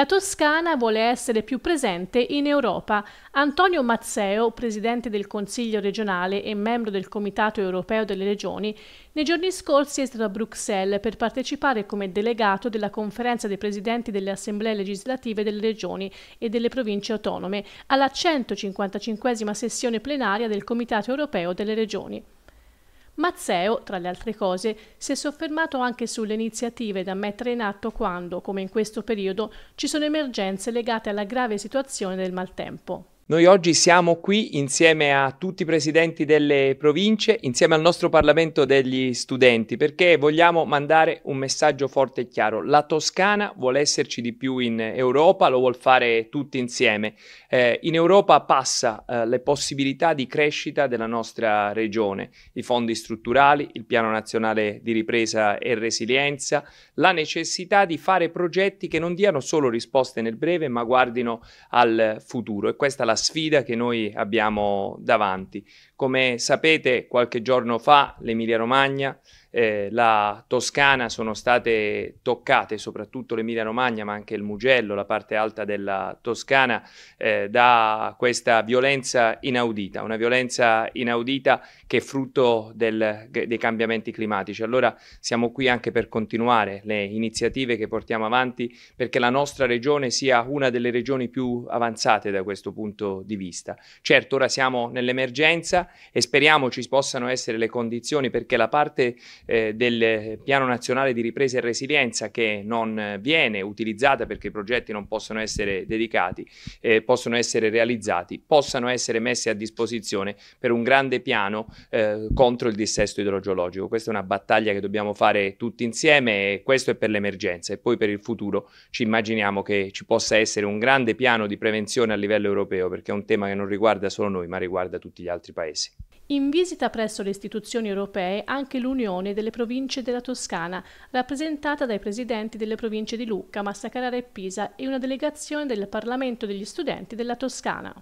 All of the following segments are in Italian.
La Toscana vuole essere più presente in Europa. Antonio Mazzeo, presidente del Consiglio regionale e membro del Comitato europeo delle regioni, nei giorni scorsi è stato a Bruxelles per partecipare come delegato della conferenza dei presidenti delle assemblee legislative delle regioni e delle province autonome alla 155 sessione plenaria del Comitato europeo delle regioni. Mazzeo, tra le altre cose, si è soffermato anche sulle iniziative da mettere in atto quando, come in questo periodo, ci sono emergenze legate alla grave situazione del maltempo. Noi oggi siamo qui insieme a tutti i presidenti delle province, insieme al nostro Parlamento degli studenti, perché vogliamo mandare un messaggio forte e chiaro. La Toscana vuole esserci di più in Europa, lo vuol fare tutti insieme. Eh, in Europa passa eh, le possibilità di crescita della nostra regione, i fondi strutturali, il Piano Nazionale di Ripresa e Resilienza, la necessità di fare progetti che non diano solo risposte nel breve, ma guardino al futuro. E questa è la sfida che noi abbiamo davanti. Come sapete, qualche giorno fa l'Emilia Romagna eh, la Toscana sono state toccate, soprattutto l'Emilia Romagna, ma anche il Mugello, la parte alta della Toscana, eh, da questa violenza inaudita, una violenza inaudita che è frutto del, dei cambiamenti climatici. Allora siamo qui anche per continuare le iniziative che portiamo avanti perché la nostra regione sia una delle regioni più avanzate da questo punto di vista. Certo, ora siamo nell'emergenza e speriamo ci possano essere le condizioni perché la parte eh, del Piano Nazionale di Ripresa e Resilienza che non viene utilizzata perché i progetti non possono essere dedicati, eh, possono essere realizzati, possano essere messi a disposizione per un grande piano eh, contro il dissesto idrogeologico. Questa è una battaglia che dobbiamo fare tutti insieme e questo è per l'emergenza e poi per il futuro ci immaginiamo che ci possa essere un grande piano di prevenzione a livello europeo perché è un tema che non riguarda solo noi ma riguarda tutti gli altri paesi. In visita presso le istituzioni europee anche l'Unione delle province della Toscana, rappresentata dai presidenti delle province di Lucca, Massa Carrara e Pisa e una delegazione del Parlamento degli studenti della Toscana.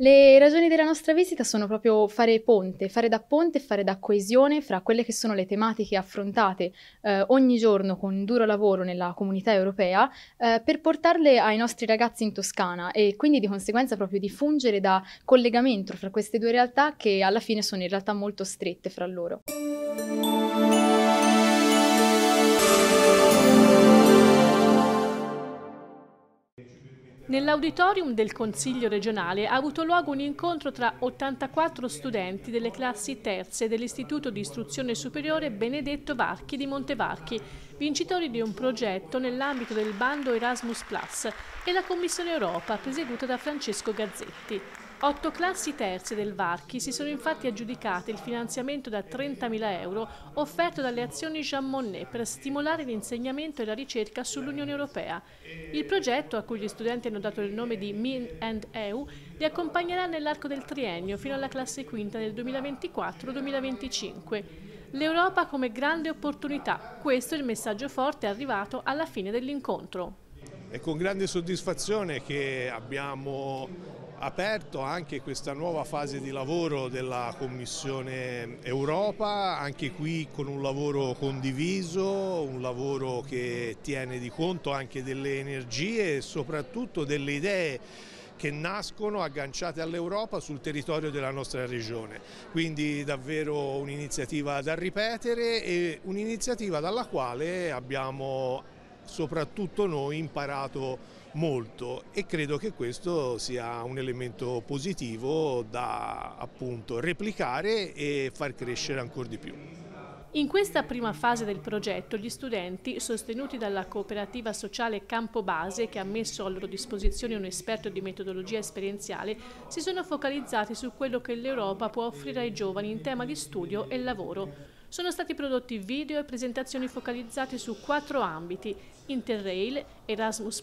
Le ragioni della nostra visita sono proprio fare ponte, fare da ponte, fare da coesione fra quelle che sono le tematiche affrontate eh, ogni giorno con duro lavoro nella comunità europea eh, per portarle ai nostri ragazzi in Toscana e quindi di conseguenza proprio di fungere da collegamento fra queste due realtà che alla fine sono in realtà molto strette fra loro. Nell'auditorium del Consiglio regionale ha avuto luogo un incontro tra 84 studenti delle classi terze dell'Istituto di Istruzione Superiore Benedetto Varchi di Montevarchi, vincitori di un progetto nell'ambito del bando Erasmus Plus e la Commissione Europa presieduta da Francesco Gazzetti. Otto classi terze del Varchi si sono infatti aggiudicate il finanziamento da 30.000 euro offerto dalle azioni Jean Monnet per stimolare l'insegnamento e la ricerca sull'Unione Europea. Il progetto, a cui gli studenti hanno dato il nome di Min and EU, li accompagnerà nell'arco del triennio fino alla classe quinta del 2024-2025. L'Europa come grande opportunità, questo è il messaggio forte arrivato alla fine dell'incontro. È con grande soddisfazione che abbiamo aperto anche questa nuova fase di lavoro della Commissione Europa, anche qui con un lavoro condiviso, un lavoro che tiene di conto anche delle energie e soprattutto delle idee che nascono agganciate all'Europa sul territorio della nostra regione. Quindi davvero un'iniziativa da ripetere e un'iniziativa dalla quale abbiamo soprattutto noi, imparato molto e credo che questo sia un elemento positivo da appunto replicare e far crescere ancora di più. In questa prima fase del progetto gli studenti, sostenuti dalla cooperativa sociale Campobase che ha messo a loro disposizione un esperto di metodologia esperienziale, si sono focalizzati su quello che l'Europa può offrire ai giovani in tema di studio e lavoro. Sono stati prodotti video e presentazioni focalizzate su quattro ambiti, Interrail, Erasmus+,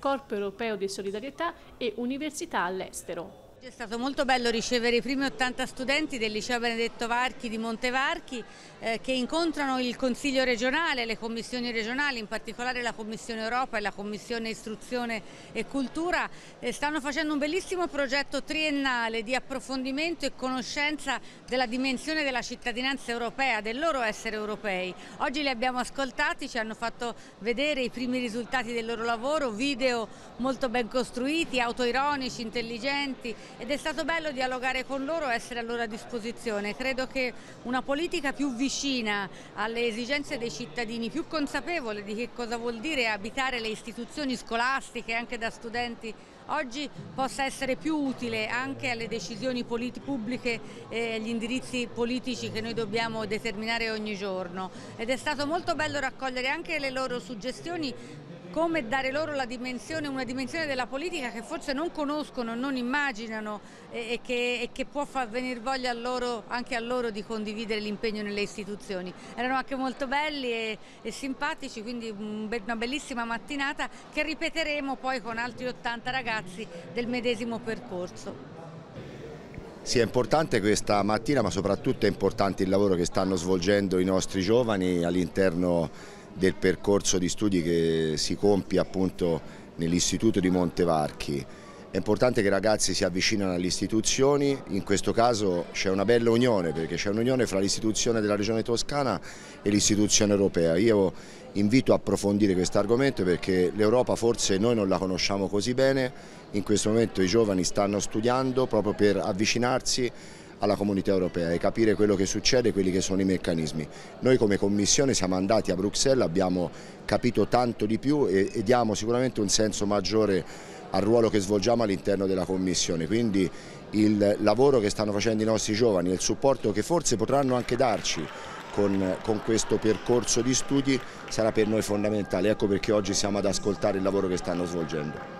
Corpo Europeo di Solidarietà e Università all'estero. Oggi è stato molto bello ricevere i primi 80 studenti del liceo Benedetto Varchi di Montevarchi eh, che incontrano il Consiglio regionale, le commissioni regionali, in particolare la Commissione Europa e la Commissione Istruzione e Cultura e stanno facendo un bellissimo progetto triennale di approfondimento e conoscenza della dimensione della cittadinanza europea, del loro essere europei. Oggi li abbiamo ascoltati, ci hanno fatto vedere i primi risultati del loro lavoro, video molto ben costruiti, autoironici, intelligenti ed è stato bello dialogare con loro e essere a loro disposizione. Credo che una politica più vicina alle esigenze dei cittadini, più consapevole di che cosa vuol dire abitare le istituzioni scolastiche anche da studenti oggi possa essere più utile anche alle decisioni pubbliche e agli indirizzi politici che noi dobbiamo determinare ogni giorno ed è stato molto bello raccogliere anche le loro suggestioni come dare loro dimensione, una dimensione della politica che forse non conoscono, non immaginano e, e, che, e che, può far venire voglia a loro, anche a loro di condividere l'impegno nelle istituzioni. Erano anche molto belli e, e simpatici, quindi una bellissima mattinata che ripeteremo poi con altri 80 ragazzi del medesimo percorso. Sì, è importante questa mattina, ma soprattutto è importante il lavoro che stanno svolgendo i nostri giovani all'interno del percorso di studi che si compie appunto nell'istituto di Montevarchi. È importante che i ragazzi si avvicinino alle istituzioni, in questo caso c'è una bella unione perché c'è un'unione fra l'istituzione della regione toscana e l'istituzione europea. Io invito a approfondire questo argomento perché l'Europa forse noi non la conosciamo così bene, in questo momento i giovani stanno studiando proprio per avvicinarsi alla comunità europea e capire quello che succede e quelli che sono i meccanismi. Noi come Commissione siamo andati a Bruxelles, abbiamo capito tanto di più e, e diamo sicuramente un senso maggiore al ruolo che svolgiamo all'interno della Commissione, quindi il lavoro che stanno facendo i nostri giovani, il supporto che forse potranno anche darci con, con, questo percorso di studi sarà per noi fondamentale, ecco perché oggi siamo ad ascoltare il lavoro che stanno svolgendo.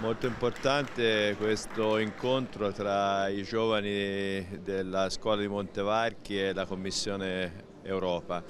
Molto importante questo incontro tra i giovani della scuola di Montevarchi e la Commissione Europa.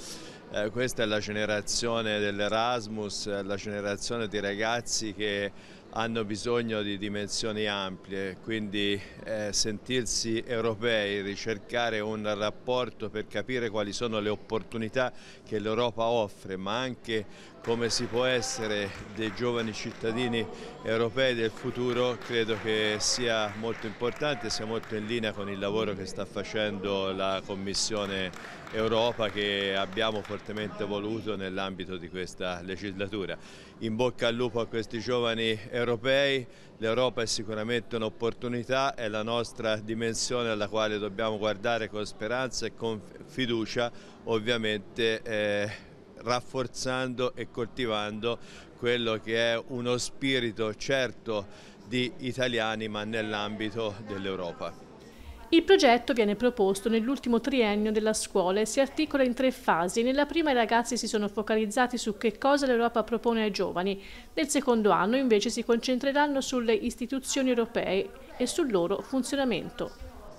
Eh, questa è la generazione dell'Erasmus, la generazione di ragazzi che hanno bisogno di dimensioni ampie, quindi eh, sentirsi europei, ricercare un rapporto per capire quali sono le opportunità che l'Europa offre, ma anche come si può essere dei giovani cittadini europei del futuro, credo che sia molto importante, sia molto in linea con il lavoro che sta facendo la Commissione Europa che abbiamo portato fortemente voluto nell'ambito di questa legislatura. In bocca al lupo a questi giovani europei, l'Europa è sicuramente un'opportunità, è la nostra dimensione alla quale dobbiamo guardare con speranza e con fiducia, ovviamente eh, rafforzando e coltivando quello che è uno spirito certo di italiani ma nell'ambito dell'Europa. Il progetto viene proposto nell'ultimo triennio della scuola e si articola in tre fasi. Nella prima i ragazzi si sono focalizzati su che cosa l'Europa propone ai giovani. Nel secondo anno invece si concentreranno sulle istituzioni europee e sul loro funzionamento.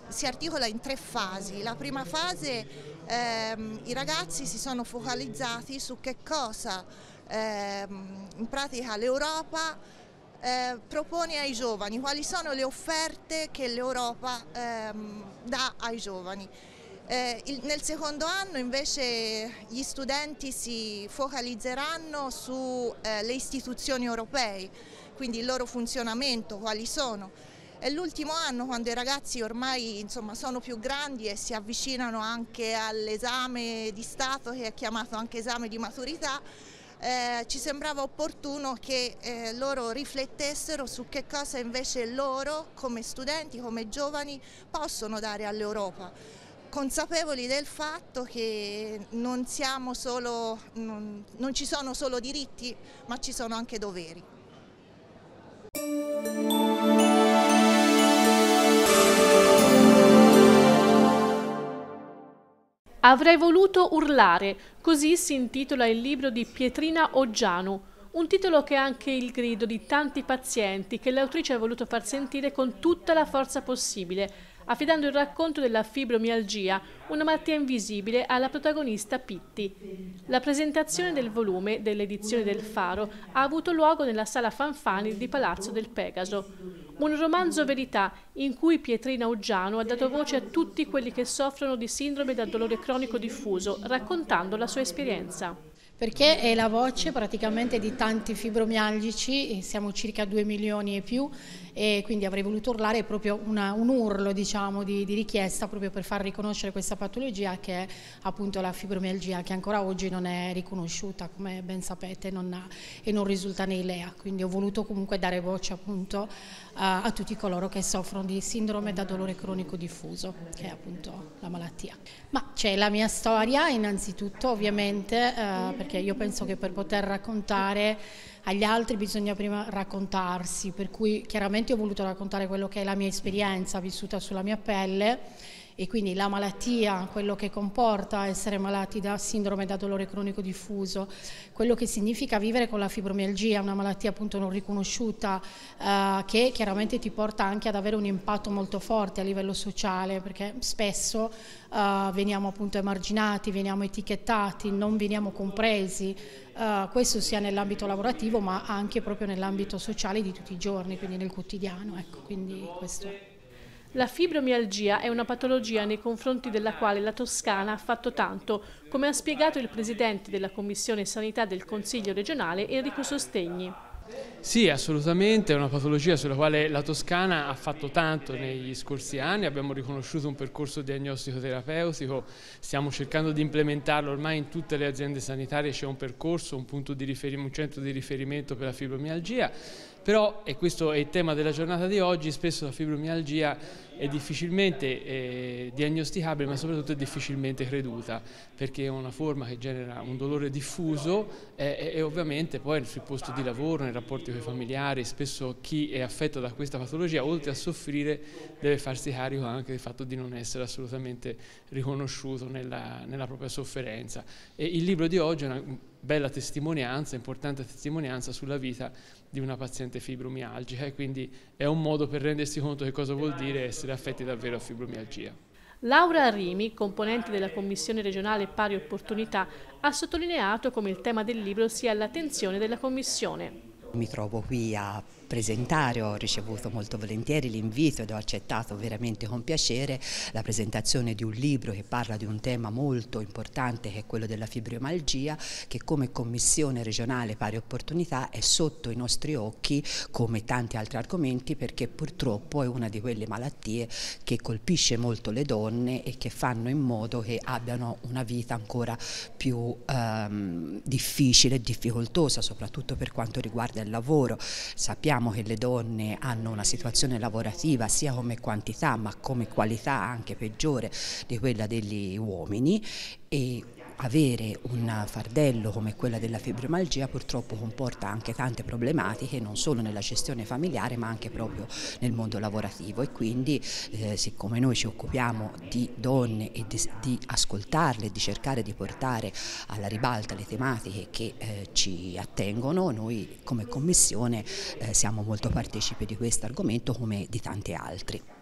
Si articola in tre fasi. La prima fase ehm, i ragazzi si sono focalizzati su che cosa ehm, in pratica l'Europa eh, propone ai giovani, quali sono le offerte che l'Europa ehm, dà ai giovani. Eh, il, nel secondo anno invece gli studenti si focalizzeranno sulle eh, istituzioni europee, quindi il loro funzionamento, quali sono E l'ultimo anno quando i ragazzi ormai insomma, sono più grandi e si avvicinano anche all'esame di Stato che è chiamato anche esame di maturità eh, ci sembrava opportuno che eh, loro riflettessero su che cosa invece loro come studenti, come giovani possono dare all'Europa consapevoli del fatto che non, solo, non, non ci sono solo diritti ma ci sono anche doveri. Avrei voluto urlare, così si intitola il libro di Pietrina Oggiano, un titolo che è anche il grido di tanti pazienti che l'autrice ha voluto far sentire con tutta la forza possibile, affidando il racconto della fibromialgia, una malattia invisibile, alla protagonista Pitti. La presentazione del volume dell'edizione del Faro ha avuto luogo nella sala Fanfani di Palazzo del Pegaso. Un romanzo verità in cui Pietrina Uggiano ha dato voce a tutti quelli che soffrono di sindrome da dolore cronico diffuso, raccontando la sua esperienza perché è la voce praticamente di tanti fibromialgici, siamo circa 2 milioni e più e quindi avrei voluto urlare proprio una, un urlo diciamo, di, di, richiesta proprio per far riconoscere questa patologia che è appunto la fibromialgia che ancora oggi non è riconosciuta come ben sapete non ha, e non risulta nei LEA, quindi ho voluto comunque dare voce appunto a, a tutti coloro che soffrono di sindrome da dolore cronico diffuso che è appunto la malattia. Ma c'è la mia storia innanzitutto ovviamente eh, perché perché io penso che per poter raccontare agli altri bisogna prima raccontarsi, per cui chiaramente ho voluto raccontare quello che è la mia esperienza vissuta sulla mia pelle e quindi la malattia, quello che comporta essere malati da sindrome da dolore cronico diffuso, quello che significa vivere con la fibromialgia, una malattia appunto non riconosciuta eh, che chiaramente ti porta anche ad avere un impatto molto forte a livello sociale perché spesso eh, veniamo appunto emarginati, veniamo etichettati, non veniamo compresi, eh, questo sia nell'ambito lavorativo ma anche proprio nell'ambito sociale di tutti i giorni, quindi nel quotidiano. Ecco, quindi questo. La fibromialgia è una patologia nei confronti della quale la Toscana ha fatto tanto, come ha spiegato il presidente della Commissione Sanità del Consiglio regionale Enrico Sostegni. Sì, assolutamente, è una patologia sulla quale la Toscana ha fatto tanto negli scorsi anni, abbiamo riconosciuto un percorso diagnostico terapeutico, stiamo cercando di implementarlo, ormai in tutte le aziende sanitarie c'è un percorso, un, un centro di riferimento per la fibromialgia, però, e questo è il tema della giornata di oggi, spesso la fibromialgia è difficilmente eh, diagnosticabile ma soprattutto è difficilmente creduta perché è una forma che genera un dolore diffuso eh, e, e ovviamente poi sul posto di lavoro, nei rapporti rapporti con i familiari, spesso chi è affetto da questa patologia, oltre a soffrire, deve farsi carico anche del fatto di non essere assolutamente riconosciuto nella, nella propria sofferenza. E il libro di oggi è una bella testimonianza, importante testimonianza sulla vita di una paziente fibromialgica e quindi è un modo per rendersi conto che cosa vuol dire essere affetti davvero a fibromialgia. Laura Rimi, componente della Commissione regionale pari opportunità, ha sottolineato come il tema del libro sia all'attenzione della Commissione. Mi trovo qui a presentare, ho ricevuto molto volentieri l'invito ed ho accettato veramente con piacere la presentazione di un libro che parla di un tema molto importante che è quello della fibromialgia che come Commissione regionale pari opportunità è sotto i nostri occhi come tanti altri argomenti perché purtroppo è una di quelle malattie che colpisce molto le donne e che fanno in modo che abbiano una vita ancora più ehm, difficile e difficoltosa soprattutto per quanto riguarda del lavoro. Sappiamo che le donne hanno una situazione lavorativa sia come quantità ma come qualità anche peggiore di quella degli uomini e avere un fardello come quello della fibromalgia purtroppo comporta anche tante problematiche non solo nella gestione familiare ma anche proprio nel mondo lavorativo e quindi eh, siccome noi ci occupiamo di donne e di, di, ascoltarle, di cercare di portare alla ribalta le tematiche che eh, ci attengono, noi come Commissione eh, siamo molto partecipi di questo argomento come di tanti altri.